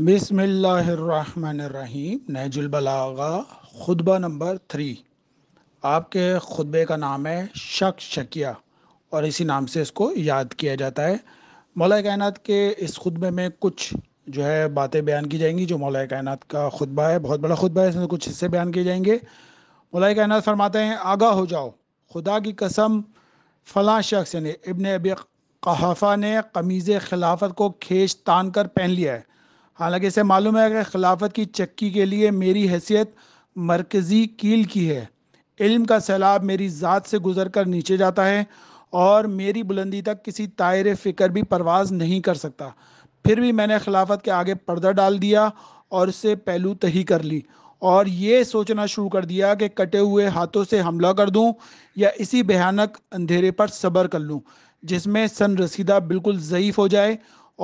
बिसमीम नजुलबलागा खुतबा number three आपके खुतबे का नाम है शक शकिया और इसी नाम से इसको याद किया जाता है मौला कायनत के इस खुतबे में कुछ जो है बातें बयान की जाएंगी जो मौला कायनत का खुतबा है बहुत बड़ा खुतबा है इसमें कुछ हिस्से बयान किए जाएंगे मौला कायनत फरमाते हैं आगा हो जाओ खुदा की कसम फ़लाँ शख्स ने इबन अब कहाफ़ा ने कमीज़ खिलाफत को खेच तान कर पहन लिया है हालांकि इसे मालूम है कि खिलाफत की चक्की के लिए मेरी हैसियत मरकज़ी कील की है इल्म का सैलाब मेरी ज़ात से गुजर कर नीचे जाता है और मेरी बुलंदी तक किसी तायर फ़िक्र भी परवाज नहीं कर सकता फिर भी मैंने खिलाफत के आगे पर्दा डाल दिया और उससे पहलू तही कर ली और ये सोचना शुरू कर दिया कि कटे हुए हाथों से हमला कर दूं या इसी भयानक अंधेरे पर सब्र कर लूं जिसमें सन रसीदा बिल्कुल ज़यीफ़ हो जाए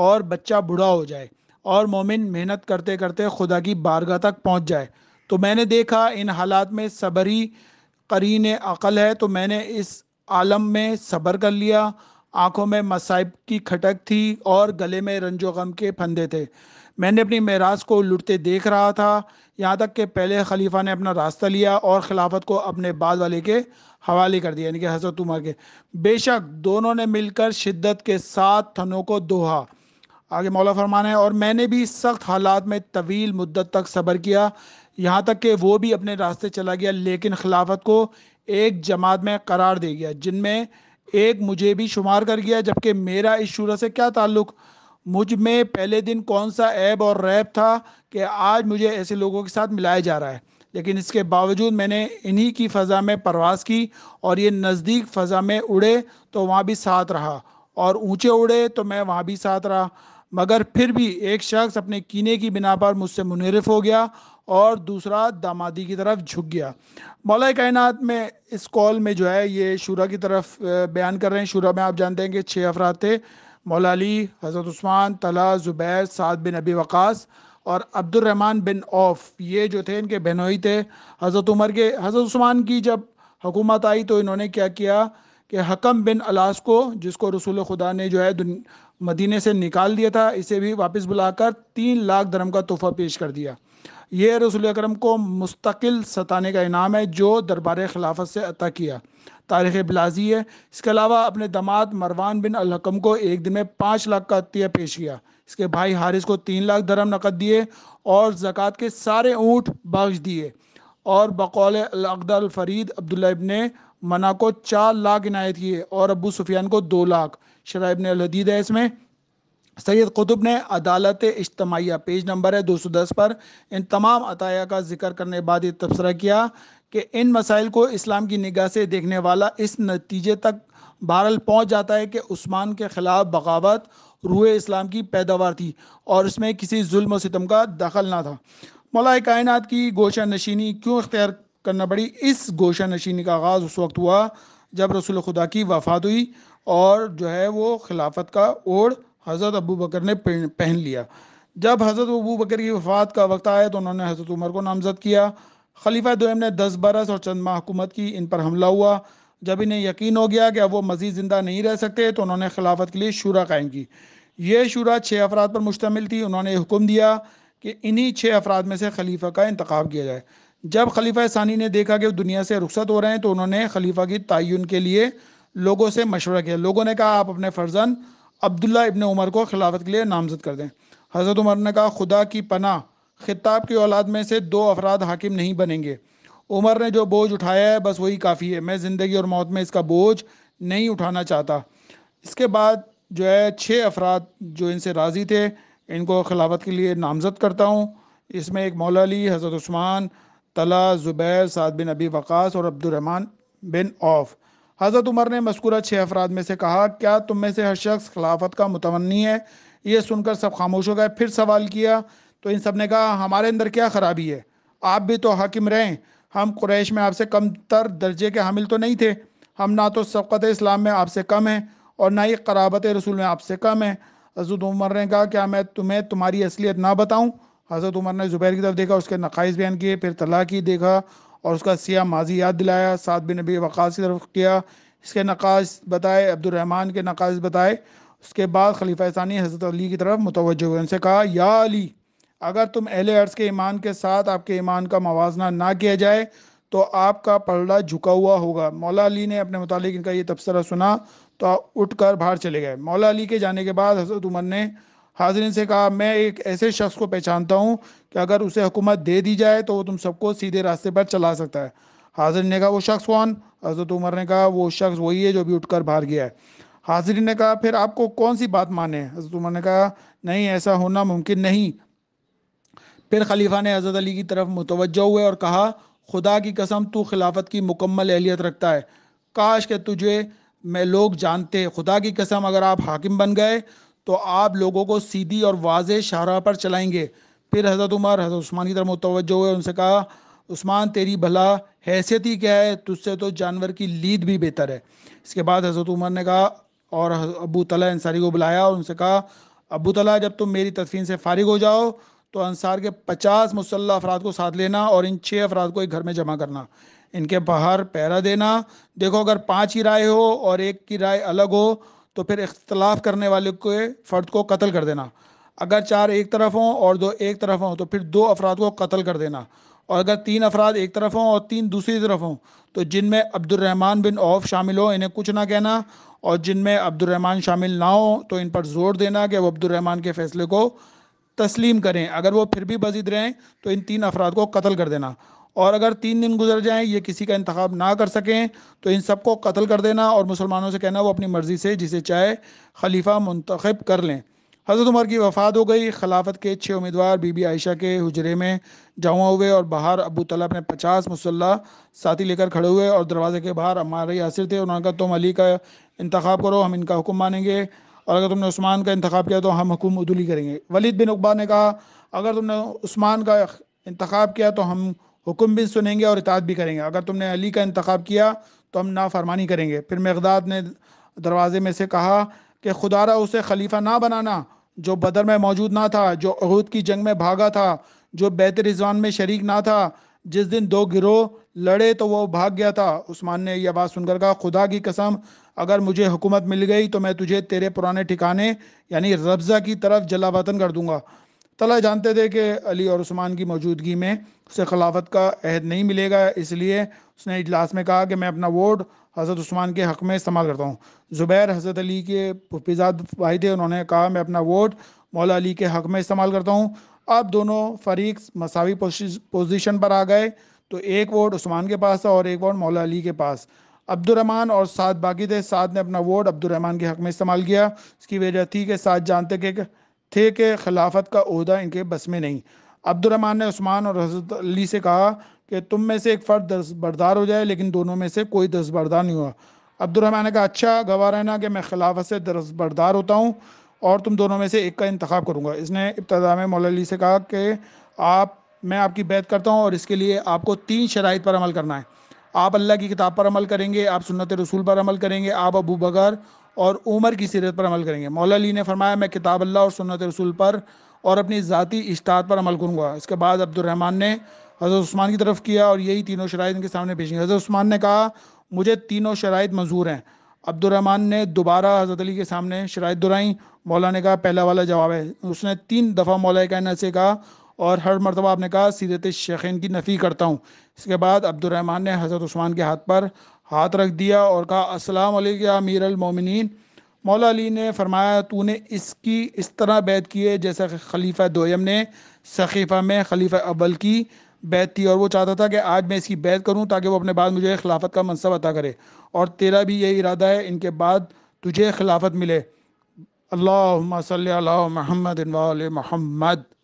और बच्चा बुढ़ा हो जाए और मोमिन मेहनत करते करते खुदा की बारगाह तक पहुँच जाए तो मैंने देखा इन हालात में सबरी करीन अकल है तो मैंने इस आलम में सब्र कर लिया आंखों में मसाइब की खटक थी और गले में रंजो गम के फंदे थे मैंने अपनी मेराज को लुटते देख रहा था यहाँ तक कि पहले खलीफा ने अपना रास्ता लिया और खिलाफत को अपने बाद वाले के हवाले कर दिया यानी कि हजरत उमर के बेशक दोनों ने मिलकर शिद्दत के साथ थनों को दोहा आगे मौला फरमान है और मैंने भी सख्त हालात में तवील मुद्दत तक सब्र किया यहाँ तक कि वो भी अपने रास्ते चला गया लेकिन खिलाफत को एक जमात में करार दे गया जिनमें एक मुझे भी शुमार कर गया जबकि मेरा इस शुरा से क्या ताल्लुक़ मुझ में पहले दिन कौन सा ऐब और रैब था कि आज मुझे ऐसे लोगों के साथ मिलाया जा रहा है लेकिन इसके बावजूद मैंने इन्हीं की फ़ज़ा में परवाज़ की और ये नज़दीक फ़ज़ा में उड़े तो वहाँ भी साथ रहा और ऊंचे उड़े तो मैं वहाँ भी साथ रहा मगर फिर भी एक शख्स अपने कीने की बिना पर मुझसे मुनरफ हो गया और दूसरा दामादी की तरफ झुक गया मौला कायनात में इस कॉल में जो है ये शुरा की तरफ बयान कर रहे हैं शुरा में आप जानते हैं कि छः अफराद थे मौला अली हज़रत उस्मान तला ज़ुबैर साद बिन अबी वक़ास और अब्दुलरहमान बिन औफ ये जो थे इनके बहनोई थे हज़रत उमर के हज़रत उस्मान की जब हुकूमत आई तो इन्होंने क्या किया कि हकम बिन अलास को जिसको रसूल खुदा ने जो है मदीने से निकाल दिया था इसे भी वापस बुलाकर तीन लाख धर्म का तोहफा पेश कर दिया ये रसूल अक्रम को मुस्तकिल सताने का इनाम है जो दरबार खिलाफत से अता किया तारीख बिलाजी है इसके अलावा अपने दमाद मरवान बिन अलहकम को एक दिन में पाँच लाख का अतिया पेश किया इसके भाई हारिस को तीन लाख धर्म नकद दिए और ज़क़़त के सारे ऊँट बख्श दिए और बकौल अलगदल फरीद ने मना को चार लाख इनायत किए और अबू सुफियान को दो लाख शराब ने अलहदीद है इसमें सैयद कुतुब ने अदालत इज्तमाया पेज नंबर है 210 पर इन तमाम अताया का जिक्र करने बाद ये तबसरा किया कि इन मसाइल को इस्लाम की निगाह से देखने वाला इस नतीजे तक बहरल पहुंच जाता है कि उस्मान के ख़िलाफ़ बगावत रूए इस्लाम की पैदावार थी और इसमें किसी जुल्म सितम का दखल ना था मौलाए कायनत की गोशा नशीनी क्यों अख्तियार करना पड़ी इस गोशा नशीनी का आगाज़ उस वक्त हुआ जब रसूल खुदा की वफात हुई और जो है वो खिलाफत का ओढ़ हज़रत अबू बकर ने पहन लिया जब हज़रत अबू बकर की वफात का वक्त आया तो उन्होंने हज़रत उमर को नामज़द किया खलीफा दोम ने दस बरस और चंद माह हुकूमत की इन पर हमला हुआ जब इन्हें यकीन हो गया कि अब वो मज़ीद ज़िंदा नहीं रह सकते तो उन्होंने खिलाफत के लिए शुरा कायम की ये शुरा छः अफराद पर मुश्तमिल थी उन्होंने हुक्म दिया कि इन्हीं छः अफराद में से खलीफा का इंतखब किया जाए जब खलीफा सानी ने देखा कि दुनिया से रुखसत हो रहे हैं तो उन्होंने खलीफा की तयन के लिए लोगों से मशवरा किया लोगों ने कहा आप अपने फर्जन अब्दुल्ला इबन उमर को खिलाफत के लिए नामजद कर दें हज़रत उमर ने कहा खुदा की पना खिताब की औलाद में से दो अफराद हाकिम नहीं बनेंगे उमर ने जो बोझ उठाया है बस वही काफ़ी है मैं ज़िंदगी और मौत में इसका बोझ नहीं उठाना चाहता इसके बाद जो है छः अफराद जो इनसे राज़ी थे इनको खिलाफत के लिए नामजद करता हूँ इसमें एक मौलाली हज़रत उस्मान तला ज़ुबैर साद बिन अबी वक़ास और अब्दुलरहमान बिन औफ हज़रत उमर ने मस्कुरा छः अफराद में से कहा क्या तुम में से हर शख्स खिलाफत का मुतवनी है ये सुनकर सब खामोश हो गए फिर सवाल किया तो इन सब ने कहा हमारे अंदर क्या ख़राबी है आप भी तो हाकिम रहें हम क्रैश में आपसे कम तर दर्जे के हामिल तो नहीं थे हम ना तो सबकत इस्लाम में आपसे कम हैं और ना ही कराबत रसूल में आपसे कम है हजरत उमर ने कहा क्या मैं तुम्हें तुम्हारी असलियत ना बताऊँ हज़रत उमर ने ज़ुबैर की तरफ देखा उसके नकाइज बयान किए फिर तला की देखा और उसका सिया माजी याद दिलाया सात बिन नबी वक़ास की तरफ किया इसके नकाश बताए अब्दुलरहमान के नकाश बताए उसके बाद खलीफा सानी हज़रत अली की तरफ मुतवज हुए उनसे कहा या अली अगर तुम अहले अर्ज के ईमान के साथ आपके ईमान का मवाजना ना किया जाए तो आपका पलड़ा झुका हुआ होगा मौला अली ने अपने मुतालिक इनका ये तबसरा सुना तो उठ कर बाहर चले गए मौला अली के जाने के बाद हजरत उमर ने हाजरीन से कहा मैं एक ऐसे शख्स को पहचानता हूँ कि अगर उसे हुकूमत दे दी जाए तो वो तुम सबको सीधे रास्ते पर चला सकता है हाजरीन ने कहा वो शख्स कौन हजरत उमर ने कहा वो शख्स वही है जो भी उठकर बाहर गया है हाजरीन ने कहा फिर आपको कौन सी बात माने हजरत उमर ने कहा नहीं ऐसा होना मुमकिन नहीं फिर खलीफा ने हजरत अली की तरफ मुतवजह हुए और कहा खुदा की कसम तू खिलाफत की मुकम्मल अहलियत रखता है काश के तुझे मैं लोग जानते खुदा की कसम अगर आप हाकिम बन गए तो आप लोगों को सीधी और वाज शाहरा पर चलाएंगे फिर हज़रत उमर हज़रत उस्मान की तरफ मुतवजह हुए उनसे कहा उस्मान तेरी भला हैसियत ही क्या है तुझसे तो जानवर की लीद भी बेहतर है इसके बाद हज़रत उमर ने कहा और अबू तला अंसारी को बुलाया और उनसे कहा अबू तला जब तुम मेरी तदफीन से फारिग हो जाओ तो अंसार के पचास मुसल्ला अफराद को साथ लेना और इन छः अफराद को एक घर में जमा करना इनके बाहर पहरा देना देखो अगर पाँच की राय हो और एक की राय अलग हो तो फिर इख्तलाफ करने वाले के फ़र्द को कत्ल कर देना अगर चार एक तरफ हों और दो एक तरफ हों तो फिर दो अफराद को कत्ल कर देना और अगर तीन अफराद एक तरफ हों और तीन दूसरी तरफ हों तो जिनमें अब्दुलरहमान बिन औफ शामिल हों इन्हें कुछ ना कहना और जिनमें अब्दुलरहमान शामिल ना हो तो इन पर जोर देना कि वो अब्दुलरहमान के फैसले को तस्लीम करें अगर वो फिर भी बजिद रहें तो इन तीन अफराद को कत्ल कर देना और अगर तीन दिन गुजर जाएं ये किसी का इंतखब ना कर सकें तो इन सबको कत्ल कर देना और मुसलमानों से कहना वो अपनी मर्ज़ी से जिसे चाहे खलीफा मंतखब कर लें हज़रत उमर की वफ़ात हो गई खिलाफत के छः उम्मीदवार बीबी आयशा के हजरे में जमा हुए और बाहर अबू तला अपने पचास मुसल्ला साथी लेकर खड़े हुए और दरवाजे के बाहर हमारे यासर थे उन्होंने कहा तुम अली का इंतखब करो हम इनका हुक्म मानेंगे और अगर तुमने उस्मान का इंतखब किया तो हम हुकूम उदुली करेंगे वलीद बिन अकबा ने कहा अगर तुमने उस्मान का इंतखब किया तो हम हुक्म भी सुनेंगे और इताद भी करेंगे अगर तुमने अली का इंतखब किया तो हम नाफरमानी करेंगे फिर मकदाद ने दरवाजे में से कहा कि खुदारा उसे खलीफा ना बनाना जो बदर में मौजूद ना था जो अहूद की जंग में भागा था जो बैत रिजवान में शरीक ना था जिस दिन दो गिरोह लड़े तो वो भाग गया था उस्मान ने यह बात सुनकर कहा खुदा की कसम अगर मुझे हुकूमत मिल गई तो मैं तुझे तेरे पुराने ठिकाने यानी रब्जा की तरफ जलावतन कर दूंगा तला जानते थे कि अली और उस्मान की मौजूदगी में उसे खिलाफत का अहद नहीं मिलेगा इसलिए उसने इजलास में कहा कि मैं अपना वोट हज़रत उस्मान के हक़ में इस्तेमाल करता हूँ ज़ुबैर हज़रत अली के पुफिजाद भाई थे उन्होंने कहा मैं अपना वोट मौला अली के हक़ में इस्तेमाल करता हूँ अब दोनों फरीक मसावी पोजीशन पर आ गए तो एक वोट उस्मान के पास था और एक वोट मौला अली के पास अब्दुलरहमान और साद बाकी थे साद ने अपना वोट अब्दुलरहमान के हक़ में इस्तेमाल किया इसकी वजह थी कि साद जानते थे थे कि खिलाफत का अहदा इनके बस में नहीं अब्दुलरहमान ने उस्मान और हजरत अली से कहा कि तुम में से एक फ़र्द दस्तबरदार हो जाए लेकिन दोनों में से कोई दस्तबरदार नहीं हुआ अब्दुलरहमान ने कहा अच्छा है रहना कि मैं खिलाफत से दस्तबरदार होता हूँ और तुम दोनों में से एक का इंतखब करूँगा इसने इब्तदा में मौला अली से कहा कि आप मैं आपकी बैत करता हूँ और इसके लिए आपको तीन शराइ पर अमल करना है आप अल्लाह की किताब पर अमल करेंगे आप सुन्नत रसूल पर अमल करेंगे आप अबू बकर और उमर की सीरत पर अमल करेंगे मौला अली ने फरमाया मैं किताब अल्लाह और सुनत रसूल पर और अपनी ज़ाती इश्तात पर अमल करूँगा इसके बाद अब्दुलरहमान ने हज़रत उस्मान की तरफ किया और यही तीनों शराइ इनके सामने भेजी हज़रत उस्मान ने कहा मुझे तीनों शराइ मंजूर हैं अब्दुलरहमान ने दोबारा हज़रत अली के सामने शराइ दोहराई मौला ने कहा पहला वाला जवाब है उसने तीन दफ़ा मौला कहना से कहा और हर मरतबा आपने कहा सीरत शेखिन की नफ़ी करता हूँ इसके बाद अब्दुलरहमान ने हज़रत उस्मान के हाथ पर हाथ रख दिया और कहा अस्सलाम वालेकुम अमीर अलमोमिन मौला अली ने फरमाया तूने इसकी इस तरह बैत की है कि खलीफा दोयम ने सखीफा में खलीफा अव्वल की बैत की और वो चाहता था कि आज मैं इसकी बैत करूं ताकि वो अपने बाद मुझे खिलाफत का मनसब अता करे और तेरा भी यही इरादा है इनके बाद तुझे खिलाफत मिले अल्लाह सल महमद महमद